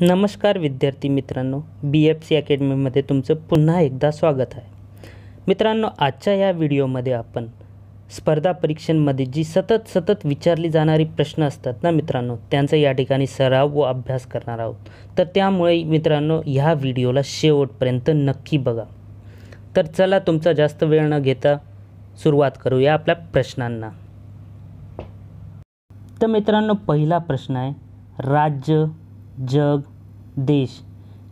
नमस्कार विद्यार्थी मित्रांनो बी एफ सी अकॅडमीमध्ये तुमचं पुन्हा एकदा स्वागत आहे मित्रांनो आजच्या या व्हिडिओमध्ये आपण स्पर्धा परीक्षांमध्ये जी सतत सतत विचारली जाणारी प्रश्न असतात ना मित्रांनो त्यांचा या ठिकाणी सराव व अभ्यास करणार आहोत तर त्यामुळे मित्रांनो ह्या व्हिडिओला शेवटपर्यंत नक्की बघा तर चला तुमचा जास्त वेळ न घेता सुरुवात करूया आपल्या प्रश्नांना तर मित्रांनो पहिला प्रश्न आहे राज्य जग देश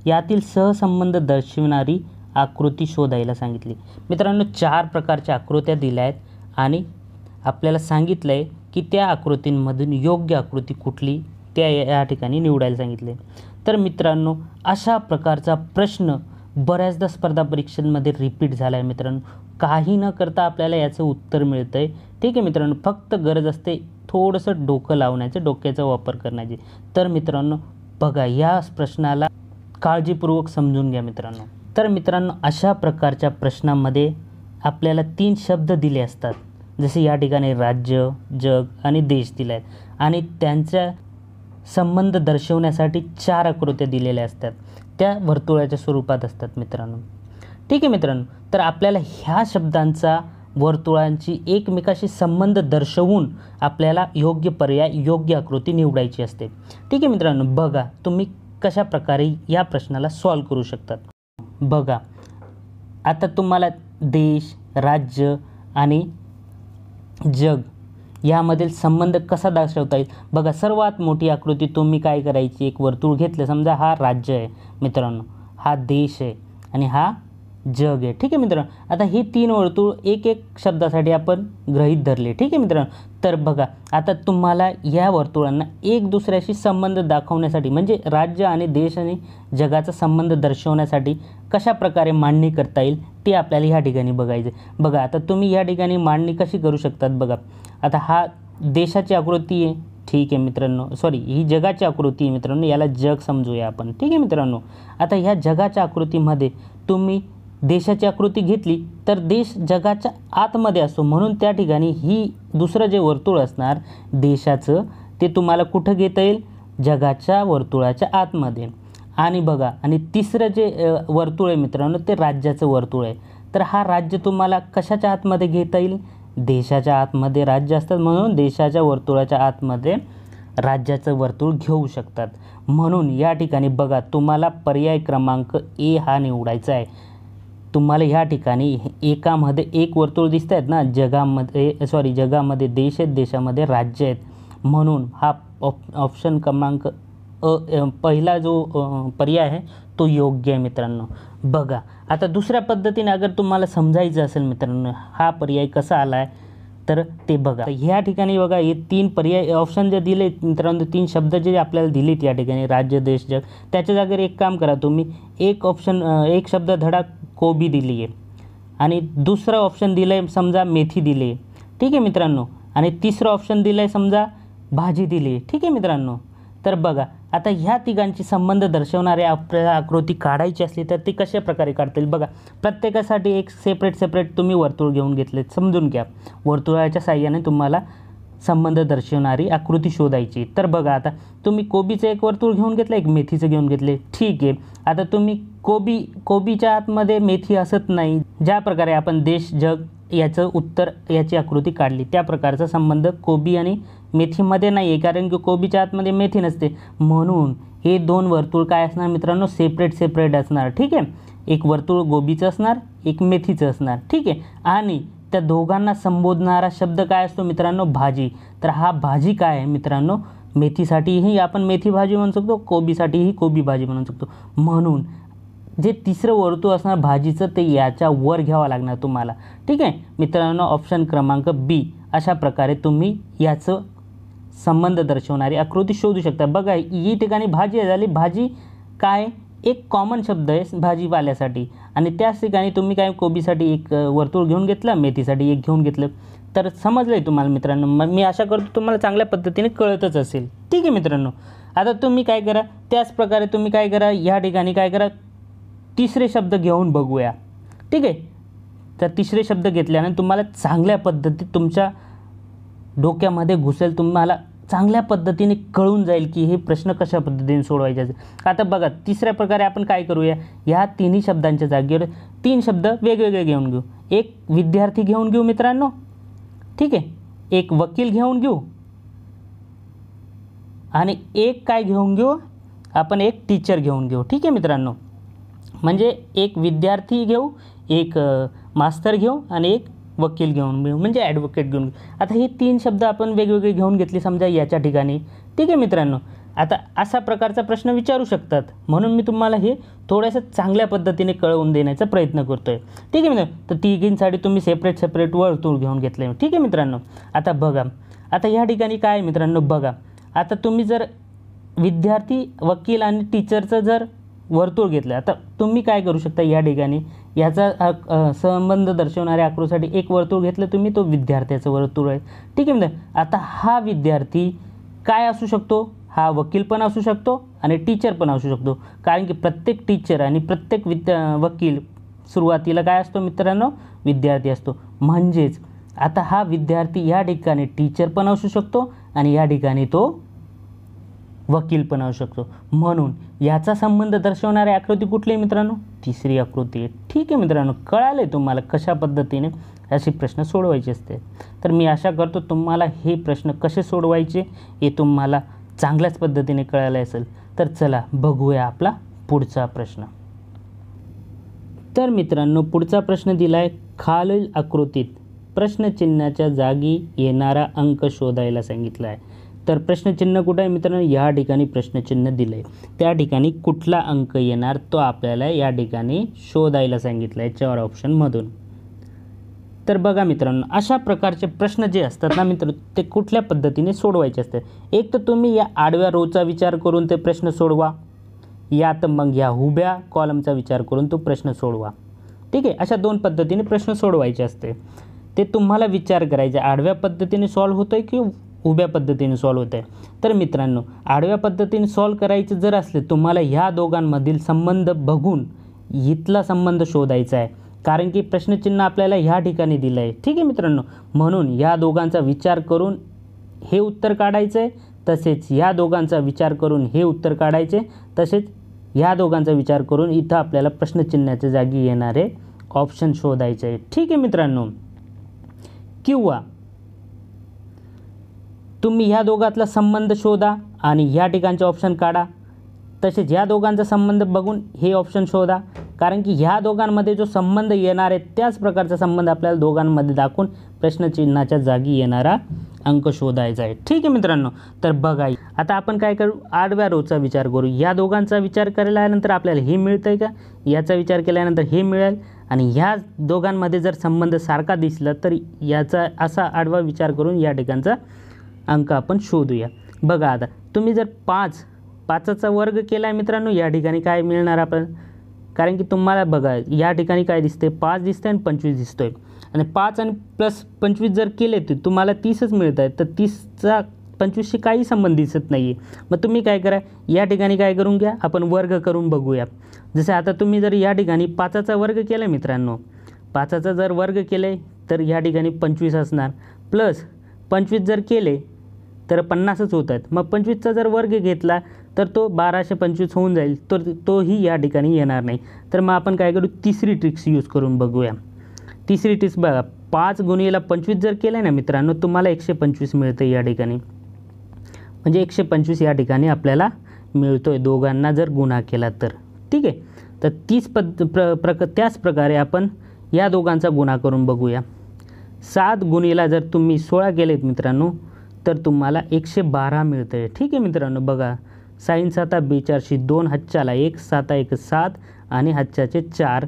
यातील सहसंबंध दर्शविणारी आकृती शोधायला सांगितली मित्रांनो चार प्रकारच्या आकृत्या दिल्या आहेत आणि आपल्याला सांगितलं आहे की त्या आकृतींमधून योग्य आकृती कुठली त्या या ठिकाणी निवडायला सांगितले तर मित्रांनो अशा प्रकारचा प्रश्न बऱ्याचदा स्पर्धा परीक्षांमध्ये रिपीट झाला आहे मित्रांनो काही न करता आपल्याला याचं उत्तर मिळतं आहे ठीक आहे मित्रांनो फक्त गरज असते थोडंसं डोकं लावण्याचं डोक्याचा वापर करण्याची तर मित्रांनो बघा या प्रश्नाला काळजीपूर्वक समजून घ्या मित्रांनो तर मित्रांनो अशा प्रकारच्या प्रश्नामध्ये आपल्याला तीन शब्द दिले असतात जसे या ठिकाणी राज्य जग आणि देश दिले आहेत आणि त्यांच्या संबंध दर्शवण्यासाठी चार आकृत्या दिलेल्या असतात त्या वर्तुळाच्या स्वरूपात असतात मित्रांनो ठीक आहे मित्रांनो तर आपल्याला ह्या शब्दांचा वर्तुळांची एकमेकाशी संबंध दर्शवून आपल्याला योग्य पर्याय योग्य आकृती निवडायची असते ठीक आहे मित्रांनो बघा तुम्ही कशा प्रकारे या प्रश्नाला सॉल्व करू शकतात बघा आता तुम्हाला देश राज्य आणि जग यामधील संबंध कसा दर्शवता येईल बघा सर्वात मोठी आकृती तुम्ही काय करायची एक वर्तुळ घेतलं समजा हा राज्य आहे मित्रांनो हा देश आहे आणि हा जग आहे ठीक आहे मित्रांनो आता ही तीन वर्तुळ एक एक शब्दासाठी आपण ग्रहित धरले ठीक आहे मित्रांनो तर बघा आता तुम्हाला या वर्तुळांना एक दुसऱ्याशी संबंध दाखवण्यासाठी म्हणजे राज्य आणि देश आणि जगाचा संबंध दर्शवण्यासाठी कशा प्रकारे मांडणी करता येईल ते आपल्याला ह्या ठिकाणी आहे बघा आता तुम्ही या ठिकाणी मांडणी कशी करू शकतात बघा आता हा देशाची आकृती आहे ठीक आहे मित्रांनो सॉरी ही जगाची आकृती आहे मित्रांनो याला जग समजूया आपण ठीक आहे मित्रांनो आता ह्या जगाच्या आकृतीमध्ये तुम्ही देशाची आकृती घेतली तर देश जगाच्या आतमध्ये असतो म्हणून त्या ठिकाणी ही दुसरं जे वर्तुळ असणार देशाचं ते तुम्हाला कुठं घेता येईल जगाच्या वर्तुळाच्या आतमध्ये आणि बघा आणि तिसरं जे वर्तुळ आहे मित्रांनो ते राज्याचं वर्तुळ आहे तर हा राज्य तुम्हाला कशाच्या आतमध्ये घेता येईल देशाच्या आतमध्ये राज्य असतात म्हणून देशाच्या वर्तुळाच्या आतमध्ये राज्याचं वर्तुळ घेऊ शकतात म्हणून या ठिकाणी बघा तुम्हाला पर्याय क्रमांक ए हा निवडायचा आहे तुम्हाला ह्या ठिकाणी एकामध्ये एक वर्तुळ दिसत आहेत ना जगामध्ये सॉरी जगामध्ये देश आहेत देशामध्ये राज्य आहेत म्हणून हा ऑप ऑप्शन क्रमांक अ पहिला जो पर्याय आहे तो योग्य आहे मित्रांनो बघा आता दुसऱ्या पद्धतीने अगर तुम्हाला समजायचं असेल मित्रांनो हा पर्याय कसा आला आहे तर ते बघा ह्या ठिकाणी बघा हे तीन पर्याय ऑप्शन जे दिले मित्रांनो तीन शब्द जे आपल्याला दिलेत या ठिकाणी राज्य देश जग त्याच्या जागेवर एक काम करा तुम्ही एक ऑप्शन एक शब्द धडा कोबी दिली आहे आणि दुसरं ऑप्शन दिलं आहे समजा मेथी दिली आहे ठीक आहे मित्रांनो आणि तिसरं ऑप्शन दिलं आहे समजा भाजी दिली आहे ठीक आहे मित्रांनो तर बघा आता ह्या तिघांची संबंध दर्शवणारे आपल्याला आकृती काढायची असली तर ती कशा प्रकारे काढतील बघा प्रत्येकासाठी एक सेपरेट सेपरेट तुम्ही वर्तुळ घेऊन घेतले समजून घ्या वर्तुळाच्या साह्याने तुम्हाला संबंध दर्शवणारी आकृती शोधायची तर बघा आता तुम्ही कोबीचं एक वर्तुळ घेऊन घेतलं एक मेथीचं घेऊन घेतले ठीक आहे आता तुम्ही कोबी कोबीच्या आतमध्ये मेथी असत नाही ज्या प्रकारे आपण देश जग याचं उत्तर याची आकृती काढली त्या प्रकारचा संबंध कोबी आणि मेथीमध्ये नाही आहे कारण की कोबीच्या आतमध्ये मेथी नसते म्हणून हे दोन वर्तुळ काय असणार मित्रांनो सेपरेट सेपरेट असणार ठीक आहे एक वर्तुळ गोबीचं असणार एक मेथीचं असणार ठीक आहे आणि त्या दोघांना संबोधणारा शब्द काय असतो मित्रांनो भाजी तर हा भाजी काय आहे मित्रांनो मेथीसाठीही आपण मेथी भाजी म्हणू शकतो कोबीसाठीही कोबी भाजी म्हणू शकतो म्हणून जे तिसरं वर्तुळ असणार भाजीचं ते याच्या वर घ्यावं लागणार तुम्हाला ठीक आहे मित्रांनो ऑप्शन क्रमांक बी अशा प्रकारे तुम्ही याचं संबंध दर्शवणारी आकृती शोधू शकता बघा ही ठिकाणी भाजी झाली भाजी काय एक कॉमन शब्द आहे भाजीपाल्यासाठी आणि त्याच ठिकाणी तुम्ही काय कोबीसाठी एक वर्तुळ घेऊन घेतलं मेथीसाठी एक घेऊन घेतलं तर समजलं आहे तुम्हाला मित्रांनो मग मी आशा करतो तुम्हाला चांगल्या पद्धतीने कळतच असेल ठीक आहे मित्रांनो आता तुम्ही काय करा त्याच प्रकारे तुम्ही काय करा ह्या ठिकाणी काय करा तिसरे शब्द घेऊन बघूया ठीक आहे तर तिसरे शब्द घेतल्याने तुम्हाला चांगल्या पद्धतीत तुमच्या डोक्यामध्ये घुसेल तुम्हाला चांगल्या पद्धतीने कळून जाईल की हे प्रश्न कशा पद्धतीने सोडवायचे आता बघा तिसऱ्या प्रकारे आपण काय करूया ह्या तिन्ही शब्दांच्या जागेवर तीन शब्द वेगवेगळे घेऊन घेऊ एक विद्यार्थी घेऊन घेऊ मित्रांनो ठीक आहे एक वकील घेऊन घेऊ आणि एक काय घेऊन घेऊ आपण एक टीचर घेऊन घेऊ ठीक आहे मित्रांनो म्हणजे एक विद्यार्थी घेऊ एक मास्तर घेऊ आणि एक वकील घेऊन म्हणजे ॲडव्होकेट घेऊन आता ही तीन शब्द आपण वेगवेगळे घेऊन घेतली समजा याच्या ठिकाणी ठीक आहे मित्रांनो आता असा प्रकारचा प्रश्न विचारू शकतात म्हणून मी तुम्हाला हे थोड्याशा चांगल्या पद्धतीने कळवून देण्याचा प्रयत्न करतो आहे ठीक आहे मित्रांनो तर तिघींसाठी तुम्ही सेपरेट सेपरेट वळतूळ घेऊन घेतले ठीक आहे मित्रांनो आता बघा आता या ठिकाणी काय मित्रांनो बघा आता तुम्ही जर विद्यार्थी वकील आणि टीचरचं जर वर्तुळ घेतलं आता तुम्ही काय करू शकता या ठिकाणी याचा संबंध दर्शवणाऱ्या आकृतीसाठी एक वर्तुळ घेतलं तुम्ही तो विद्यार्थ्याचं वर्तुळ आहे ठीक आहे म्हणजे आता हा विद्यार्थी काय असू शकतो हा वकील पण असू शकतो आणि टीचर पण असू शकतो कारण की प्रत्येक टीचर आणि प्रत्येक विद्या वकील सुरुवातीला काय असतो मित्रांनो विद्यार्थी असतो म्हणजेच आता हा विद्यार्थी या ठिकाणी टीचर पण असू शकतो आणि या ठिकाणी तो वकील पण असू शकतो म्हणून याचा संबंध दर्शवणारी आकृती कुठली आहे मित्रांनो तिसरी आकृती आहे ठीक आहे मित्रांनो कळालं तुम्हाला कशा पद्धतीने असे प्रश्न सोडवायचे असते तर मी आशा करतो तुम्हाला हे प्रश्न कसे सोडवायचे हे तुम्हाला चांगल्याच पद्धतीने कळायला असेल तर चला बघूया आपला पुढचा प्रश्न तर मित्रांनो पुढचा प्रश्न दिला आहे खालील आकृतीत प्रश्नचिन्हाच्या जागी येणारा अंक शोधायला सांगितला आहे तर प्रश्नचिन्ह कुठं आहे मित्रांनो या ठिकाणी प्रश्नचिन्ह दिलं आहे त्या ठिकाणी कुठला अंक येणार तो आपल्याला या ठिकाणी शोधायला सांगितलं आहे चार ऑप्शनमधून तर बघा मित्रांनो अशा प्रकारचे प्रश्न जे असतात ना मित्र ते कुठल्या पद्धतीने सोडवायचे असते एक तर तुम्ही या आडव्या रोचा विचार करून ते प्रश्न सोडवा या तर मग ह्या हुब्या कॉलमचा विचार करून तो प्रश्न सोडवा ठीक आहे अशा दोन पद्धतीने प्रश्न सोडवायचे असते ते तुम्हाला विचार करायचे आडव्या पद्धतीने सॉल्व्ह होतो आहे की उभ्या पद्धतीने सॉल्व होत आहे तर मित्रांनो आडव्या पद्धतीने सॉल्व करायचं जर असले तुम्हाला ह्या दोघांमधील संबंध बघून इथला संबंध शोधायचा आहे कारण की प्रश्नचिन्ह आपल्याला ह्या ठिकाणी दिलं आहे ठीक आहे मित्रांनो म्हणून ह्या दोघांचा विचार करून हे उत्तर काढायचं आहे तसेच ह्या दोघांचा विचार करून हे उत्तर काढायचे तसेच ह्या दोघांचा विचार करून इथं आपल्याला प्रश्नचिन्हाच्या जागी येणारे ऑप्शन शोधायचे आहे ठीक आहे मित्रांनो किंवा तुम्ही ह्या दोघातला संबंध शोधा आणि ह्या ठिकाणचे ऑप्शन काढा तसेच ह्या दोघांचा संबंध बघून हे ऑप्शन शोधा कारण की ह्या दोघांमध्ये जो संबंध येणार आहे त्याच प्रकारचा संबंध आपल्याला दोघांमध्ये दाखवून प्रश्नचिन्हाच्या जागी येणारा अंक शोधायचा आहे ठीक आहे मित्रांनो तर बघा आता आपण काय करू आडव्या रोचा विचार करू या दोघांचा विचार केल्यानंतर आपल्याला हे मिळतं आहे का याचा विचार केल्यानंतर हे मिळेल आणि ह्या दोघांमध्ये जर संबंध सारखा दिसला तर याचा असा आडवा विचार करून या ठिकाणचा अंक आपण शोधूया बघा आता तुम्ही जर पाच पाचाचा वर्ग केला आहे मित्रांनो या ठिकाणी काय मिळणार आपण कारण की तुम्हाला बघा या ठिकाणी काय दिसते पाच दिसतंय आणि पंचवीस दिसतोय आणि पाच आणि प्लस पंचवीस जर केले तर तुम्हाला तीसच मिळत आहे तर तीसचा पंचवीसशी काही संबंध दिसत नाही आहे मग तुम्ही काय करा या ठिकाणी काय करून घ्या आपण वर्ग करून बघूया जसे आता तुम्ही जर या ठिकाणी पाचाचा वर्ग केला मित्रांनो पाचाचा जर वर्ग केले तर या ठिकाणी पंचवीस असणार प्लस पंचवीस जर केले तर पन्नासच होत आहेत मग पंचवीसचा जर वर्ग घेतला तर तो बाराशे पंचवीस होऊन जाईल तर तोही या ठिकाणी येणार नाही तर मग आपण काय करू तिसरी ट्रिक्स यूज करून बघूया तिसरी ट्रिक्स बघा पाच गुन्हेला पंचवीस जर केलं आहे ना मित्रांनो तुम्हाला एकशे पंचवीस मिळतं या ठिकाणी म्हणजे एकशे पंचवीस या ठिकाणी आपल्याला मिळतो आहे दोघांना जर गुन्हा केला तर ठीक आहे तर तीस पद प्र प्र त्याच प्रकारे आपण या दोघांचा गुन्हा करून बघूया सात गुणीला जर तुम्ही सोळा केलेत मित्रांनो तर तुम्हाला एकशे बारा मिळतं आहे ठीक आहे मित्रांनो बघा साईन साता बेचारशी दोन हच्च्याला एक साता एक सात आणि हच्च्याचे चार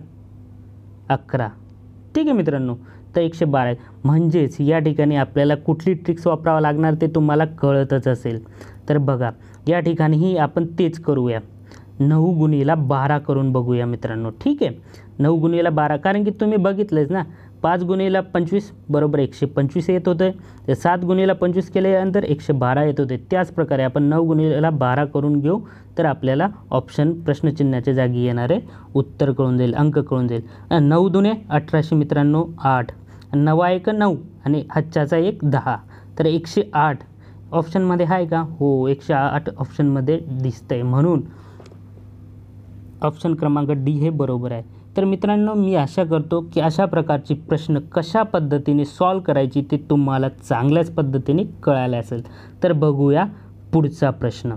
अकरा ठीक आहे मित्रांनो तर एकशे बारा म्हणजेच या ठिकाणी आपल्याला कुठली ट्रिक्स वापरावं लागणार ते तुम्हाला कळतच असेल तर बघा या ठिकाणीही आपण तेच करूया नऊ गुणीला बारा करून बघूया मित्रांनो ठीक आहे नऊ गुणीला बारा कारण की तुम्ही बघितलंच ना पाच गुन्हेला पंचवीस बरोबर एकशे पंचवीस येत होतं तर सात गुन्हेला पंचवीस केल्यानंतर एकशे बारा येत होते त्याचप्रकारे आपण नऊ गुन्हेला बारा करून घेऊ तर आपल्याला ऑप्शन प्रश्नचिन्हाच्या जागी येणारे उत्तर कळून जाईल अंक कळून जाईल नऊ दुने अठराशे मित्रांनो आठ नवा एक नऊ आणि हच्चाचा एक दहा तर एकशे आठ ऑप्शनमध्ये आहे का हो एकशे आठ ऑप्शनमध्ये दिसतंय म्हणून ऑप्शन क्रमांक डी हे बरोबर आहे तर मित्रांनो मी आशा करतो की अशा प्रकारचे प्रश्न कशा पद्धतीने सॉल्व करायची ते तुम्हाला चांगल्याच पद्धतीने कळाले असेल तर बघूया पुढचा प्रश्न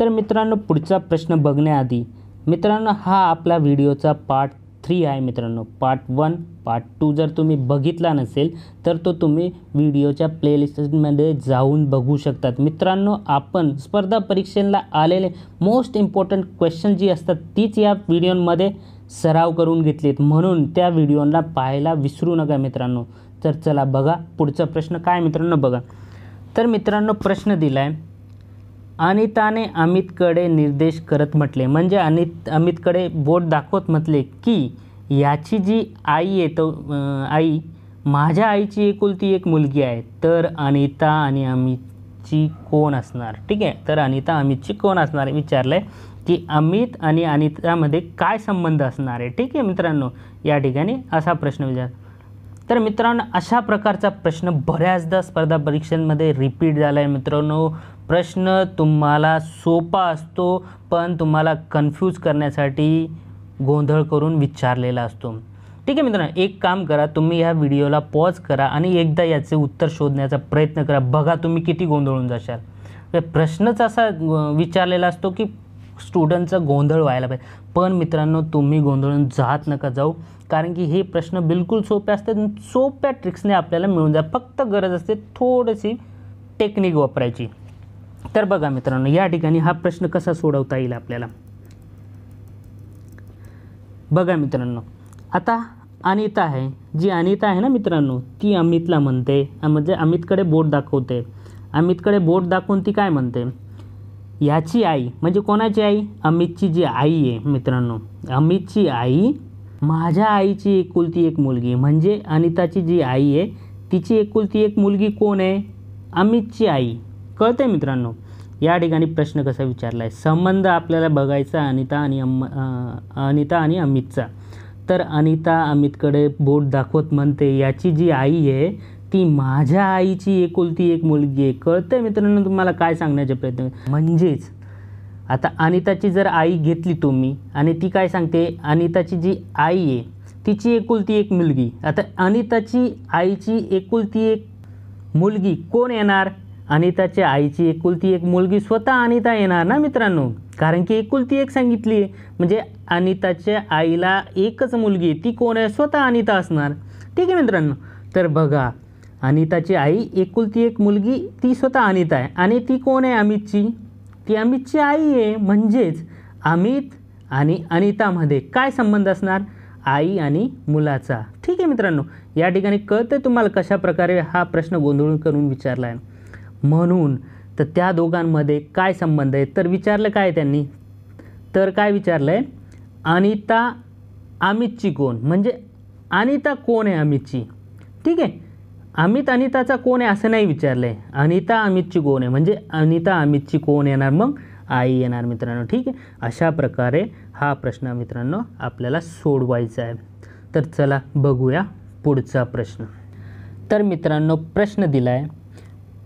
तर मित्रांनो पुढचा प्रश्न बघण्याआधी मित्रांनो हा आपला व्हिडिओचा पार्ट थ्री आहे मित्रांनो पार्ट वन पार्ट टू जर तुम्ही बघितला नसेल तर तो तुम्ही व्हिडिओच्या प्लेलिस्टमध्ये जाऊन बघू शकतात मित्रांनो आपण स्पर्धा परीक्षेला आलेले मोस्ट इम्पॉर्टंट क्वेश्चन जी असतात तीच या व्हिडिओमध्ये सराव करून घेतलीत म्हणून त्या व्हिडिओला पाहायला विसरू नका मित्रांनो तर चला बघा पुढचा प्रश्न काय मित्रांनो बघा तर मित्रांनो प्रश्न दिला आहे अनिताने अमितकडे निर्देश करत म्हटले म्हणजे अनित अमितकडे बोट दाखवत म्हटले की याची जी आई आहे तो आई माझ्या आईची एकुलती एक मुलगी आहे तर अनिता आणि अमितची कोण असणार ठीक आहे तर अनिता अमितची कोण असणार विचारलं आहे की अमित आणि अनितामध्ये काय संबंध असणार आहे ठीक आहे मित्रांनो या ठिकाणी असा प्रश्न विचार तर मित्रांनो अशा प्रकारचा प्रश्न बऱ्याचदा स्पर्धा परीक्षांमध्ये रिपीट झाला आहे मित्रांनो प्रश्न तुम्हाला सोपा असतो पण तुम्हाला कन्फ्यूज करण्यासाठी गोंधळ करून विचारलेला असतो ठीक आहे मित्रांनो एक काम करा तुम्ही ह्या व्हिडिओला पॉज करा आणि एकदा याचे उत्तर शोधण्याचा प्रयत्न करा बघा तुम्ही किती गोंधळून जाशाल म्हणजे प्रश्नच असा विचारलेला असतो की स्टुडंटचा गोंधळ व्हायला पाहिजे पण मित्रांनो तुम्ही गोंधळून जात नका जाऊ कारण की हे प्रश्न बिलकुल सोपे असतात सोप्या ट्रिक्सने आपल्याला मिळून जा फक्त गरज असते थोडीशी टेक्निक वापरायची तर बघा मित्रांनो या ठिकाणी हा प्रश्न कसा सोडवता येईल आपल्याला बघा मित्रांनो आता अनिता आहे जी अनिता आहे ना मित्रांनो ती अमितला म्हणते म्हणजे अमितकडे बोट दाखवते अमितकडे बोट दाखवून ती काय म्हणते याची आई म्हणजे कोणाची आई अमितची जी आई आहे मित्रांनो अमितची आई माझ्या आईची एकुलती एक मुलगी म्हणजे अनिताची जी आई आहे तिची एकुलती एक मुलगी कोण आहे अमितची आई कळते मित्रांनो या ठिकाणी प्रश्न कसा विचारला आहे संबंध आपल्याला बघायचा अनिता आणि अम अनिता आणि अमितचा तर अनिता अमितकडे बोट दाखवत म्हणते याची जी आई आहे ती माझ्या आईची एकुलती एक मुलगी आहे कळतंय मित्रांनो तुम्हाला काय सांगण्याचे प्रयत्न म्हणजेच आता अनिताची जर आई घेतली तुम्ही आणि ती काय सांगते अनिताची जी आई आहे तिची एकुलती एक मुलगी आता अनिताची आईची एकुलती एक मुलगी कोण येणार अनिताच्या आईची एकुलती एक मुलगी स्वतः अनिता येणार ना मित्रांनो कारण की एकुलती एक सांगितली आहे म्हणजे अनिताच्या आईला एकच मुलगी ती कोण आहे स्वतः अनिता असणार ठीक आहे मित्रांनो तर बघा अनिताची आई एकुलती एक मुलगी ती स्वतः अनिता आहे आणि ती कोण आहे अमितची ती अमितची आई आहे म्हणजेच अमित आणि अनितामध्ये काय संबंध असणार आई आणि मुलाचा ठीक आहे मित्रांनो या ठिकाणी कळतं तुम्हाला कशा प्रकारे हा प्रश्न गोंधळून करून विचारला आहे म्हणून तर त्या दोघांमध्ये काय संबंध आहे तर विचारलं काय त्यांनी तर काय विचारलं आहे अनिता अमितची कोण म्हणजे अनिता कोण आहे अमितची ठीक आहे अमित अनिताचा कोण आहे असं नाही विचारलं आहे अनिता अमितची कोण आहे म्हणजे अनिता अमितची कोण येणार मग आई येणार मित्रांनो ठीक आहे अशा प्रकारे हा प्रश्न मित्रांनो आपल्याला सोडवायचा आहे तर चला बघूया पुढचा प्रश्न तर मित्रांनो प्रश्न दिला आहे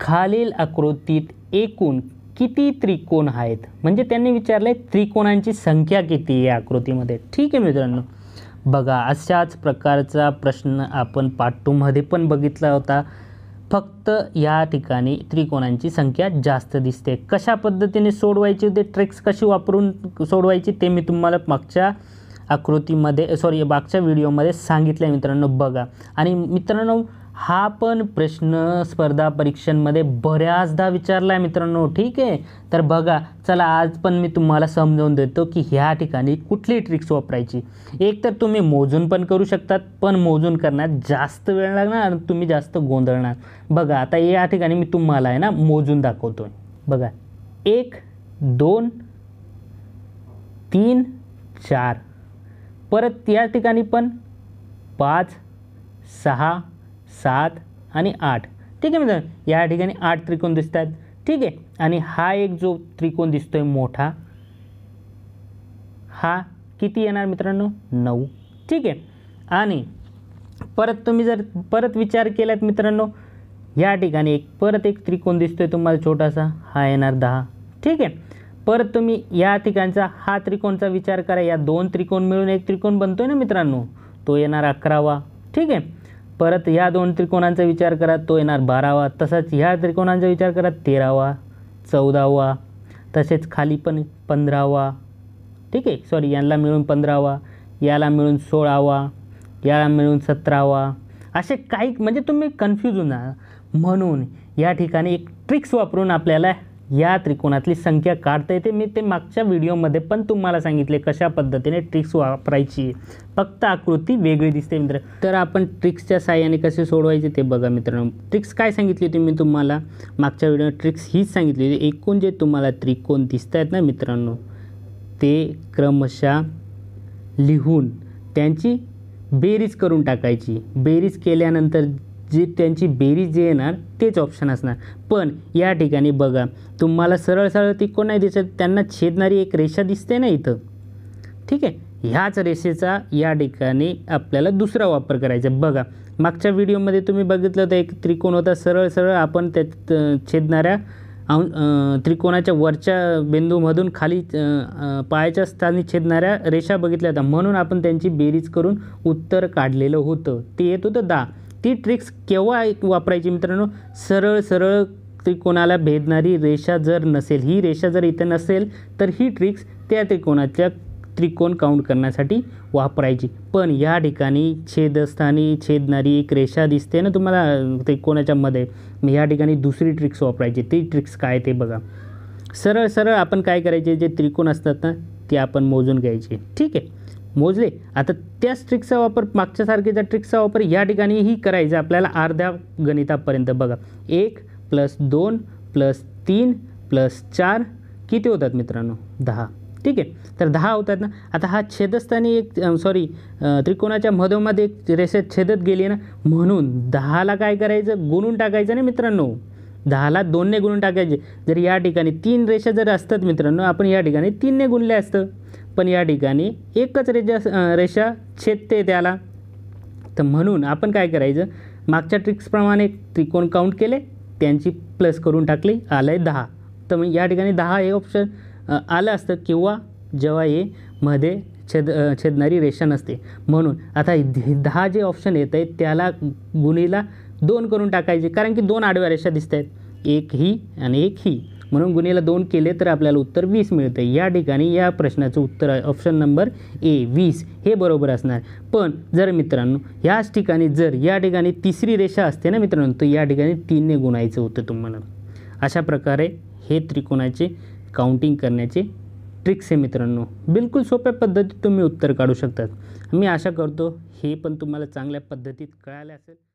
खालील आकृतीत एकूण किती त्रिकोण आहेत म्हणजे त्यांनी विचारलं आहे त्रिकोणांची संख्या किती आहे आकृतीमध्ये ठीक आहे मित्रांनो बघा अशाच प्रकारचा प्रश्न आपण पार्ट टूमध्ये पण बघितला होता फक्त या ठिकाणी त्रिकोणांची संख्या जास्त दिसते कशा पद्धतीने सोडवायची ते ट्रिक्स कशी वापरून सोडवायची ते मी तुम्हाला मागच्या आकृतीमध्ये सॉरी मागच्या व्हिडिओमध्ये सांगितलं आहे मित्रांनो बघा आणि मित्रांनो हा पण प्रश्न स्पर्धा परीक्षांमध्ये बऱ्याचदा विचारला आहे मित्रांनो ठीक आहे तर बघा चला आज पण मी तुम्हाला समजावून देतो की ह्या ठिकाणी कुठली ट्रिक्स वापरायची एक तर तुम्ही मोजून पण करू शकतात पण मोजून करण्यात जास्त वेळ लागणार आणि तुम्ही जास्त गोंधळणार बघा आता या ठिकाणी मी तुम्हाला आहे ना मोजून दाखवतो बघा एक दोन तीन चार परत या ठिकाणी पण पाच सहा सात आणि आठ ठीक आहे मित्रांनो या ठिकाणी आठ त्रिकोण दिसत आहेत ठीक आहे आणि हा एक जो त्रिकोण दिसतोय मोठा हा किती येणार मित्रांनो नऊ ठीक आहे आणि परत तुम्ही जर परत विचार केलात मित्रांनो या ठिकाणी एक परत एक त्रिकोण दिसतोय तुम्हाला छोटासा हा येणार दहा ठीक आहे परत तुम्ही या ठिकाणचा हा त्रिकोणचा विचार करा या दोन त्रिकोण मिळून एक त्रिकोण बनतोय ना मित्रांनो तो येणार अकरावा ठीक आहे परत या दोन त्रिकोणांचा विचार करा तो येणार बारावा तसाच ह्या त्रिकोणांचा विचार करा तेरावा चौदावा तसेच खाली पण पंधरावा ठीक आहे सॉरी यांना मिळून पंधरावा याला मिळून सोळावा याला मिळून सतरावा असे काही म्हणजे तुम्ही कन्फ्यूज होणार म्हणून या ठिकाणी एक ट्रिक्स वापरून आपल्याला या त्रिकोणातली संख्या काढता येते मी ते मागच्या व्हिडिओमध्ये पण तुम्हाला सांगितले कशा पद्धतीने ट्रिक्स वापरायची फक्त आकृती वेगळी दिसते मित्र तर आपण ट्रिक्सच्या साह्याने कसे सोडवायचे ते बघा मित्रांनो ट्रिक्स काय सांगितली होती मी तुम्हाला मागच्या व्हिडिओ ट्रिक्स हीच सांगितली होती एकूण जे तुम्हाला त्रिकोण दिसत आहेत ना मित्रांनो ते क्रमशः लिहून त्यांची बेरीज करून टाकायची बेरीज केल्यानंतर जे त्यांची बेरीज जे येणार तेच ऑप्शन असणार पण या ठिकाणी बघा तुम्हाला सरळ सरळ त्रिकोण नाही दिसत त्यांना छेदणारी एक रेषा दिसते ना इथं ठीक आहे ह्याच रेषेचा या ठिकाणी आपल्याला दुसरा वापर करायचा बघा मागच्या व्हिडिओमध्ये तुम्ही बघितलं होतं एक त्रिकोण होता सरळ सरळ आपण त्यात छेदणाऱ्या त्रिकोणाच्या वरच्या बिंदूमधून खाली पायाच्या स्थानी छेदणाऱ्या रेषा बघितल्या होत्या म्हणून आपण त्यांची बेरीज करून उत्तर काढलेलं होतं ते येत होतं दहा ती ट्रिक्स केव्हा वापरायची मित्रांनो सरळ सरळ त्रिकोणाला भेदणारी रेषा जर नसेल ही रेषा जर इथे नसेल तर ही ट्रिक्स त्या त्रिकोणाच्या त्रिकोण काउंट करण्यासाठी वापरायची पण या ठिकाणी छेदस्थानी छेदणारी एक रेषा दिसते ना तुम्हाला त्रिकोणाच्यामध्ये मग या ठिकाणी दुसरी ट्रिक्स वापरायची ती ट्रिक्स काय ते बघा सरळ सरळ आपण काय करायचे जे त्रिकोण असतात ना ते आपण मोजून घ्यायचे ठीक आहे मोजले आता त्याच ट्रिक्सचा वापर मागच्यासारखेचा ट्रिक्सचा वापर या ठिकाणीही करायचा आपल्याला अर्ध्या गणितापर्यंत बघा एक प्लस दोन प्लस तीन प्लस चार किती होतात मित्रांनो दहा ठीक आहे तर दहा होतात ना आता हा छेदस्थानी एक सॉरी त्रिकोणाच्या मधोमध एक रेषेत छेदत गेली ना म्हणून दहाला काय करायचं गुणून टाकायचं ना मित्रांनो दहाला दोनने गुणून टाकायचे जर या ठिकाणी तीन रेषा जर असतात मित्रांनो आपण या ठिकाणी तीनने गुणले असतं पण या ठिकाणी एकच रेजा रेषा छेदते त्याला तर म्हणून आपण काय करायचं मागच्या ट्रिक्सप्रमाणे त्रिकोण काउंट केले त्यांची प्लस करून टाकली आलं आहे दहा तर मग या ठिकाणी दहा हे ऑप्शन आलं असतं किंवा जेव्हा हे मध्ये छेद छेदणारी रेषा नसते म्हणून आता दहा जे ऑप्शन येत आहे त्याला गुणीला दोन करून टाकायचे कारण की दोन आडव्या रेषा दिसत आहेत एक ही आणि एक ही म्हणून गुन्हेला दोन केले तर आपल्याला उत्तर वीस मिळतं या ठिकाणी या प्रश्नाचं उत्तर आहे ऑप्शन नंबर ए वीस हे बरोबर असणार पण जर मित्रांनो ह्याच ठिकाणी जर या ठिकाणी तिसरी रेषा असते ना मित्रांनो तर या ठिकाणी तीनने गुणायचं होतं तुम्हाला अशा प्रकारे हे त्रिकोणाचे काउंटिंग करण्याचे ट्रिक्स आहे मित्रांनो बिलकुल सोप्या पद्धतीत तुम्ही उत्तर काढू शकतात मी आशा करतो हे पण तुम्हाला चांगल्या पद्धतीत कळाले असेल